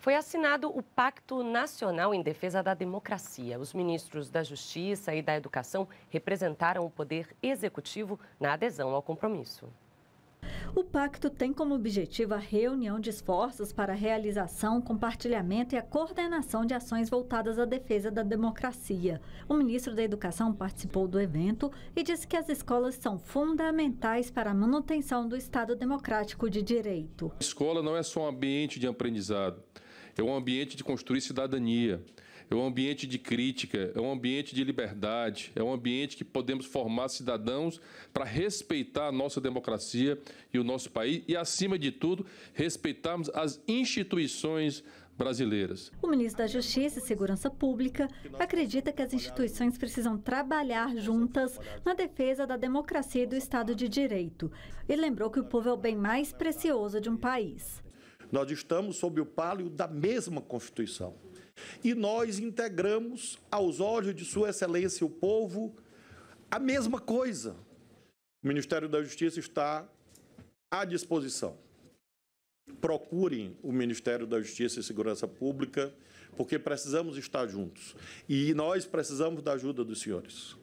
foi assinado o Pacto Nacional em Defesa da Democracia. Os ministros da Justiça e da Educação representaram o poder executivo na adesão ao compromisso. O pacto tem como objetivo a reunião de esforços para a realização, compartilhamento e a coordenação de ações voltadas à defesa da democracia. O ministro da Educação participou do evento e disse que as escolas são fundamentais para a manutenção do Estado democrático de direito. A escola não é só um ambiente de aprendizado é um ambiente de construir cidadania, é um ambiente de crítica, é um ambiente de liberdade, é um ambiente que podemos formar cidadãos para respeitar a nossa democracia e o nosso país e, acima de tudo, respeitarmos as instituições brasileiras. O ministro da Justiça e Segurança Pública acredita que as instituições precisam trabalhar juntas na defesa da democracia e do Estado de Direito. E lembrou que o povo é o bem mais precioso de um país. Nós estamos sob o palio da mesma Constituição. E nós integramos, aos olhos de Sua Excelência o povo, a mesma coisa. O Ministério da Justiça está à disposição. Procurem o Ministério da Justiça e Segurança Pública, porque precisamos estar juntos. E nós precisamos da ajuda dos senhores.